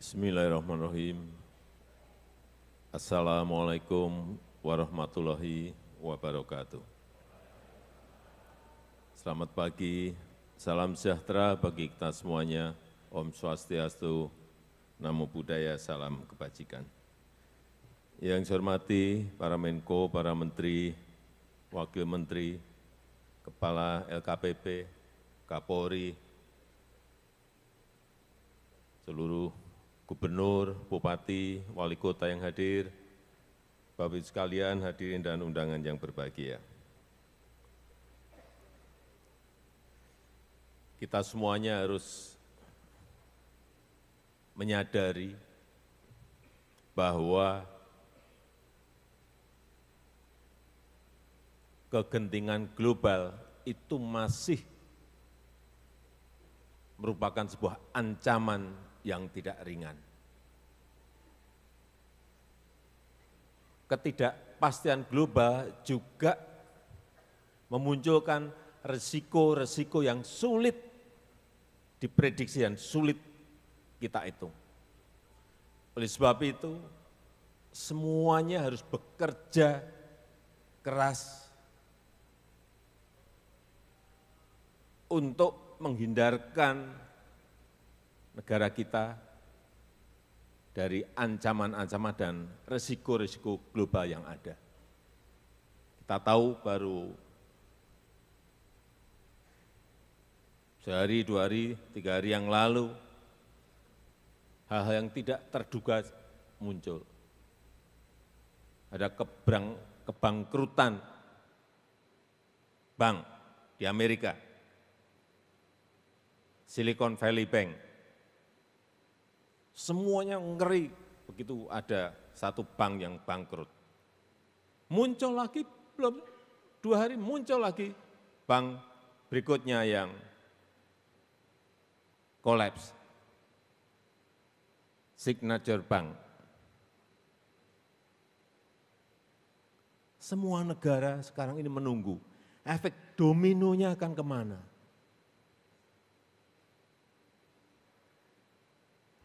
Bismillahirrahmanirrahim. Assalamualaikum warahmatullahi wabarakatuh. Selamat pagi, salam sejahtera bagi kita semuanya. Om Swastiastu, Namo Buddhaya, salam kebajikan. Yang saya hormati para Menko, para Menteri, Wakil Menteri, Kepala LKPP, Kapolri, seluruh gubernur, bupati, wali kota yang hadir, Bapak-Ibu sekalian hadirin dan undangan yang berbahagia. Kita semuanya harus menyadari bahwa kegentingan global itu masih merupakan sebuah ancaman yang tidak ringan. Ketidakpastian global juga memunculkan resiko-resiko yang sulit diprediksi dan sulit kita hitung. Oleh sebab itu, semuanya harus bekerja keras untuk menghindarkan negara kita dari ancaman-ancaman dan resiko-resiko global yang ada. Kita tahu baru sehari, dua hari, tiga hari yang lalu, hal-hal yang tidak terduga muncul. Ada kebrang, kebangkrutan bank di Amerika, Silicon Valley Bank, Semuanya ngeri begitu ada satu bank yang bangkrut. Muncul lagi, belum dua hari muncul lagi bank berikutnya yang kolaps. Signature Bank. Semua negara sekarang ini menunggu efek dominonya akan kemana.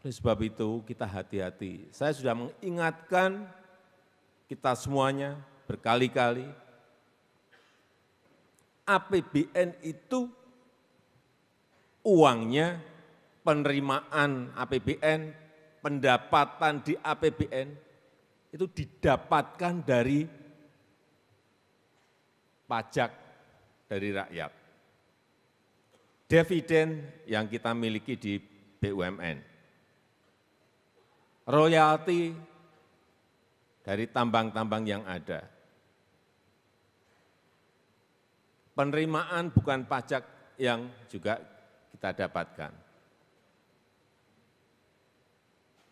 Oleh sebab itu kita hati-hati. Saya sudah mengingatkan kita semuanya berkali-kali, APBN itu uangnya penerimaan APBN, pendapatan di APBN itu didapatkan dari pajak dari rakyat. Dividen yang kita miliki di BUMN royalti dari tambang-tambang yang ada. Penerimaan bukan pajak yang juga kita dapatkan.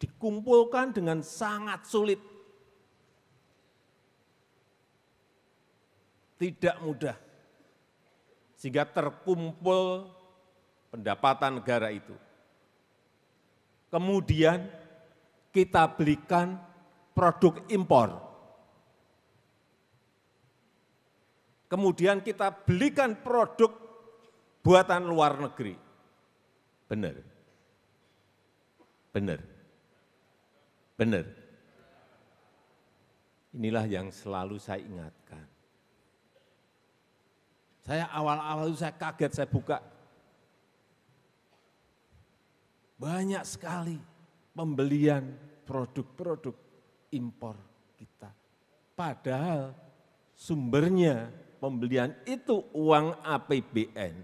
Dikumpulkan dengan sangat sulit. Tidak mudah. Sehingga terkumpul pendapatan negara itu. Kemudian kita belikan produk impor. Kemudian kita belikan produk buatan luar negeri. Benar. Benar. Benar. Inilah yang selalu saya ingatkan. Saya awal-awal itu saya kaget, saya buka. Banyak sekali pembelian produk-produk impor kita. Padahal sumbernya pembelian itu uang APBN.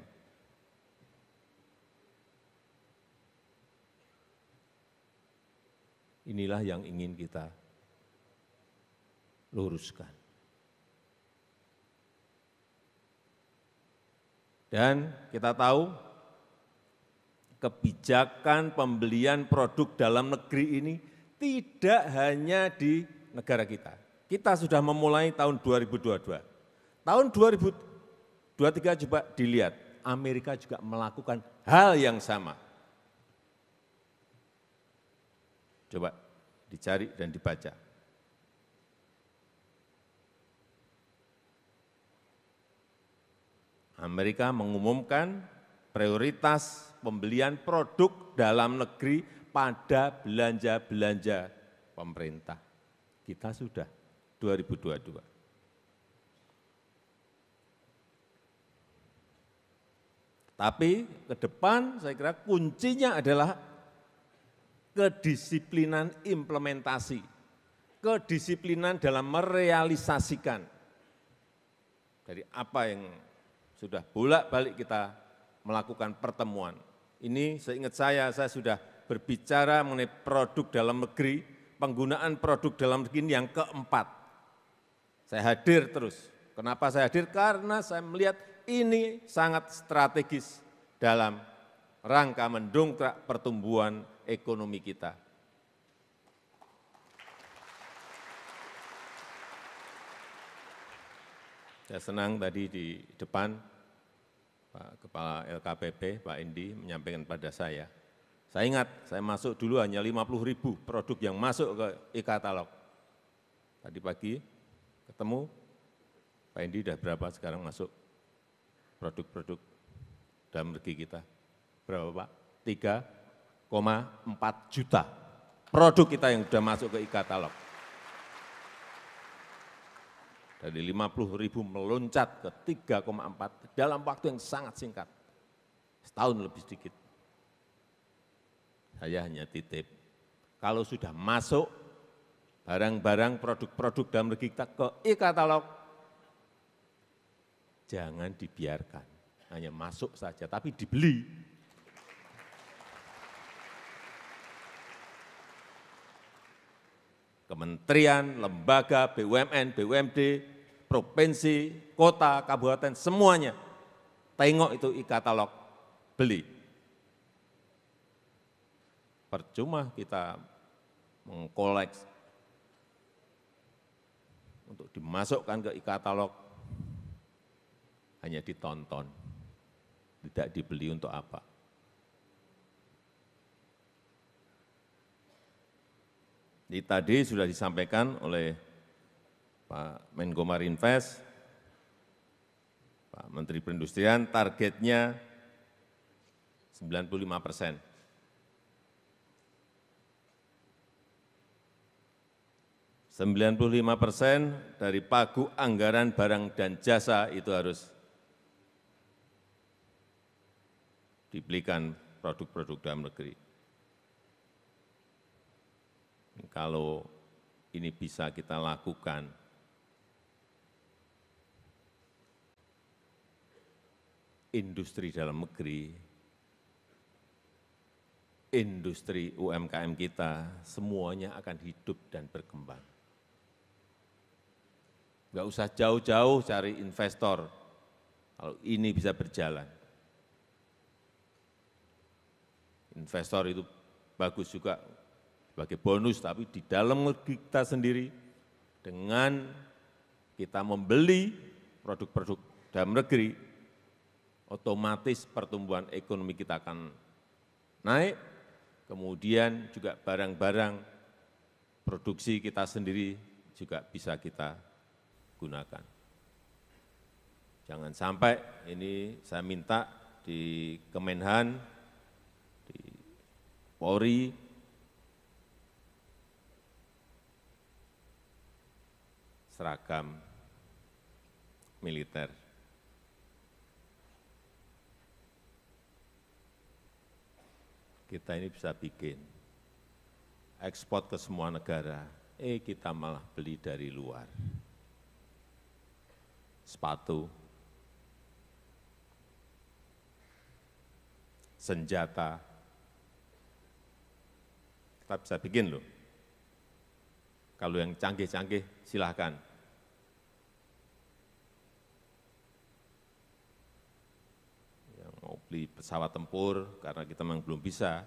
Inilah yang ingin kita luruskan. Dan kita tahu kebijakan pembelian produk dalam negeri ini tidak hanya di negara kita. Kita sudah memulai tahun 2022. Tahun 2023 coba dilihat, Amerika juga melakukan hal yang sama. Coba dicari dan dibaca. Amerika mengumumkan prioritas pembelian produk dalam negeri pada belanja-belanja pemerintah. Kita sudah 2022. Tapi ke depan saya kira kuncinya adalah kedisiplinan implementasi, kedisiplinan dalam merealisasikan dari apa yang sudah bolak-balik kita melakukan pertemuan. Ini seingat saya, saya sudah berbicara mengenai produk dalam negeri, penggunaan produk dalam negeri yang keempat. Saya hadir terus. Kenapa saya hadir? Karena saya melihat ini sangat strategis dalam rangka mendongkrak pertumbuhan ekonomi kita. Saya senang tadi di depan Pak Kepala LKPP, Pak Indi menyampaikan pada saya. Saya ingat, saya masuk dulu hanya 50 ribu produk yang masuk ke e-katalog. Tadi pagi ketemu, Pak Indi sudah berapa sekarang masuk produk-produk dalam negeri kita? Berapa Pak? 3,4 juta produk kita yang sudah masuk ke e-katalog dari 50 ribu meloncat ke 3,4 dalam waktu yang sangat singkat, setahun lebih sedikit. Saya hanya titip, kalau sudah masuk barang-barang produk-produk dalam negeri kita ke e-katalog, jangan dibiarkan, hanya masuk saja, tapi dibeli kementerian, lembaga, BUMN, BUMD, provinsi, kota, kabupaten, semuanya. Tengok itu e-katalog, beli. Percuma kita mengkoleks untuk dimasukkan ke e-katalog hanya ditonton, tidak dibeli untuk apa. Jadi tadi sudah disampaikan oleh Pak Menko Marinvest, Pak Menteri Perindustrian, targetnya 95 persen. Sembilan puluh lima persen dari pagu anggaran barang dan jasa itu harus dibelikan produk-produk dalam negeri kalau ini bisa kita lakukan. Industri dalam negeri, industri UMKM kita, semuanya akan hidup dan berkembang. Enggak usah jauh-jauh cari investor, kalau ini bisa berjalan. Investor itu bagus juga sebagai bonus, tapi di dalam negeri kita sendiri dengan kita membeli produk-produk dalam negeri, otomatis pertumbuhan ekonomi kita akan naik, kemudian juga barang-barang produksi kita sendiri juga bisa kita gunakan. Jangan sampai ini saya minta di Kemenhan, di Polri, seragam militer. Kita ini bisa bikin ekspor ke semua negara, eh kita malah beli dari luar. Sepatu, senjata, kita bisa bikin loh. Kalau yang canggih-canggih silahkan, beli pesawat tempur karena kita memang belum bisa.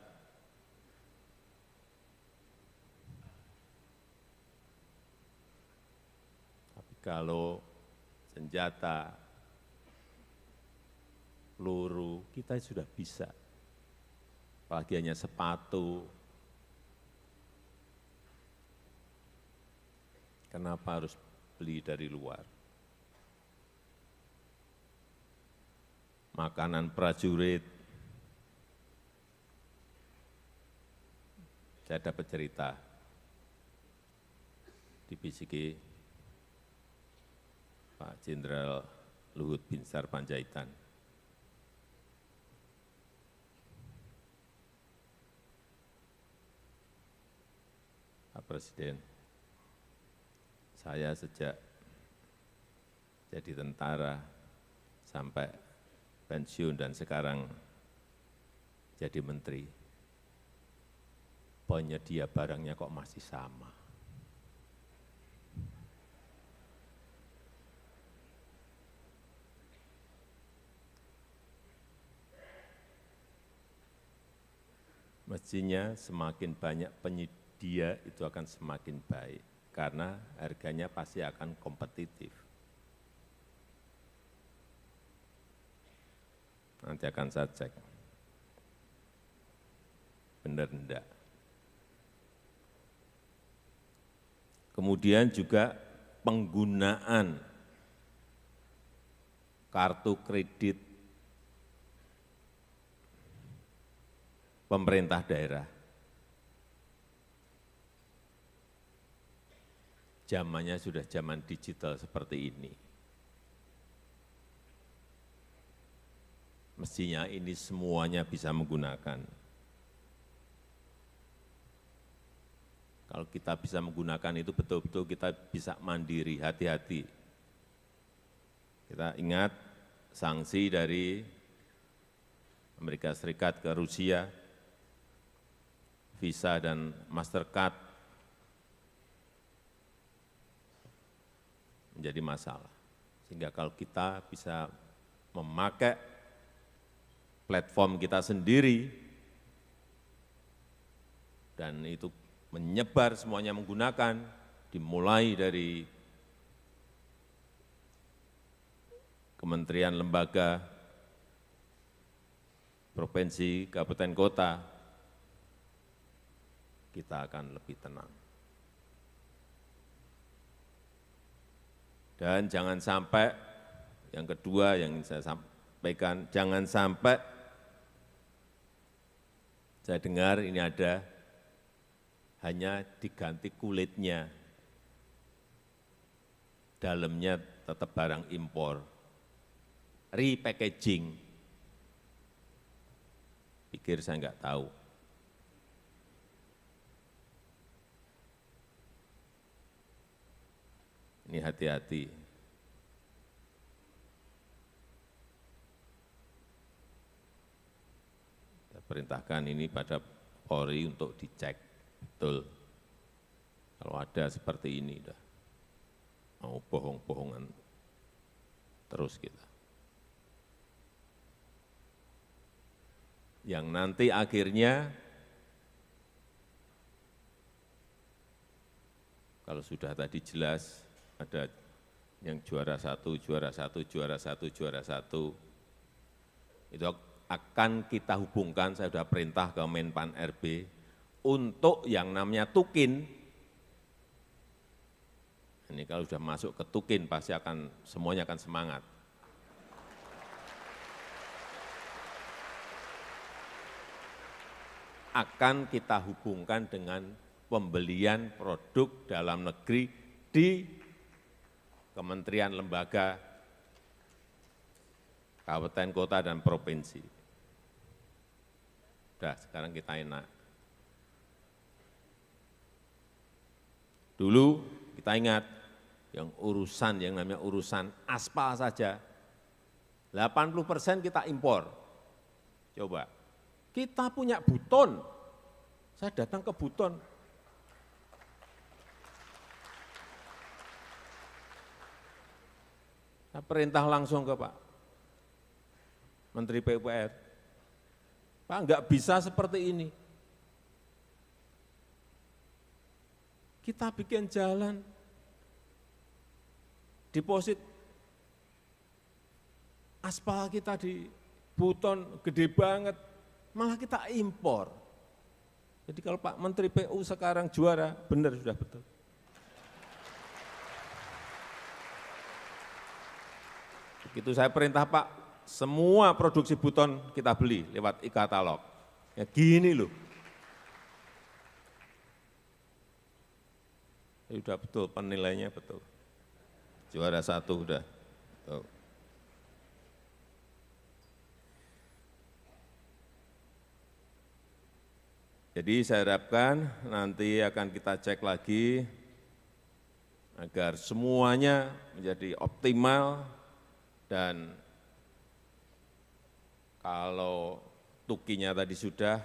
Tapi kalau senjata, peluru, kita sudah bisa. Apalagi hanya sepatu. Kenapa harus beli dari luar? makanan prajurit. Saya dapat cerita BCG, Pak Jenderal Luhut Binsar Panjaitan. Pak Presiden, saya sejak jadi tentara sampai pensiun dan sekarang jadi menteri, penyedia barangnya kok masih sama. Mestinya semakin banyak penyedia itu akan semakin baik, karena harganya pasti akan kompetitif. nanti akan saya cek. Benar enggak? Kemudian juga penggunaan kartu kredit pemerintah daerah. Zamannya sudah zaman digital seperti ini. mestinya ini semuanya bisa menggunakan. Kalau kita bisa menggunakan itu betul-betul kita bisa mandiri, hati-hati. Kita ingat sanksi dari Amerika Serikat ke Rusia, Visa dan Mastercard menjadi masalah. Sehingga kalau kita bisa memakai platform kita sendiri, dan itu menyebar semuanya menggunakan, dimulai dari kementerian lembaga, provinsi, kabupaten kota, kita akan lebih tenang. Dan jangan sampai, yang kedua yang ingin saya sampaikan, jangan sampai saya dengar ini ada hanya diganti kulitnya, dalamnya tetap barang impor, repackaging. Pikir saya enggak tahu. Ini hati-hati, perintahkan ini pada Polri untuk dicek betul kalau ada seperti ini dah mau bohong-bohongan terus kita yang nanti akhirnya kalau sudah tadi jelas ada yang juara satu, juara satu, juara satu, juara satu, itu akan kita hubungkan, saya sudah perintah ke Menpan RB, untuk yang namanya tukin, ini kalau sudah masuk ke tukin pasti akan semuanya akan semangat. Akan kita hubungkan dengan pembelian produk dalam negeri di kementerian lembaga kabupaten kota dan provinsi. Sudah, sekarang kita enak. Dulu kita ingat, yang urusan, yang namanya urusan aspal saja, 80 persen kita impor. Coba, kita punya buton. Saya datang ke buton. Saya perintah langsung ke Pak Menteri PUPR. Pak, enggak bisa seperti ini. Kita bikin jalan, deposit aspal kita di Buton gede banget, malah kita impor. Jadi kalau Pak Menteri PU sekarang juara, benar sudah betul. Begitu saya perintah Pak semua produksi buton kita beli lewat e-katalog. Ya gini loh. Sudah ya, betul, penilainya betul. Juara satu udah. Tuh. Jadi saya harapkan nanti akan kita cek lagi agar semuanya menjadi optimal dan kalau tukinya tadi sudah,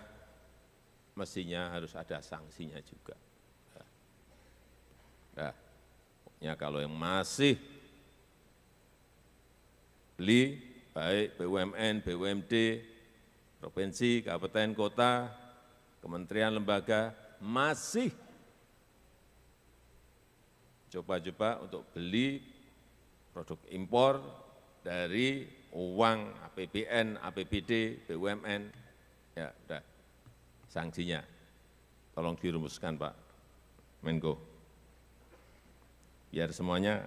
mestinya harus ada sanksinya juga. Nah, nah pokoknya kalau yang masih beli, baik BUMN, BUMD, provinsi, kabupaten, kota, kementerian, lembaga, masih coba-coba untuk beli produk impor dari uang, APBN, APBD, BUMN, ya udah sanksinya. Tolong dirumuskan Pak Menko. Biar semuanya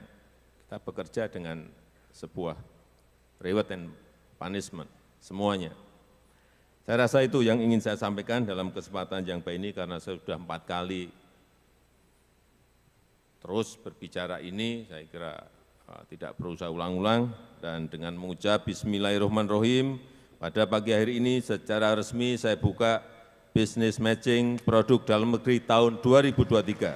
kita bekerja dengan sebuah reward and punishment, semuanya. Saya rasa itu yang ingin saya sampaikan dalam kesempatan yang baik ini karena saya sudah empat kali terus berbicara ini, saya kira Eh, tidak perlu saya ulang-ulang, dan dengan mengucap Bismillahirrahmanirrahim, pada pagi hari ini secara resmi saya buka bisnis matching produk dalam negeri tahun 2023.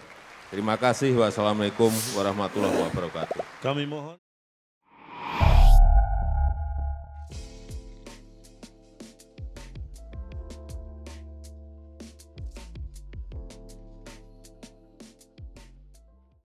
Terima kasih. Wassalamualaikum warahmatullahi wabarakatuh. Kami mohon.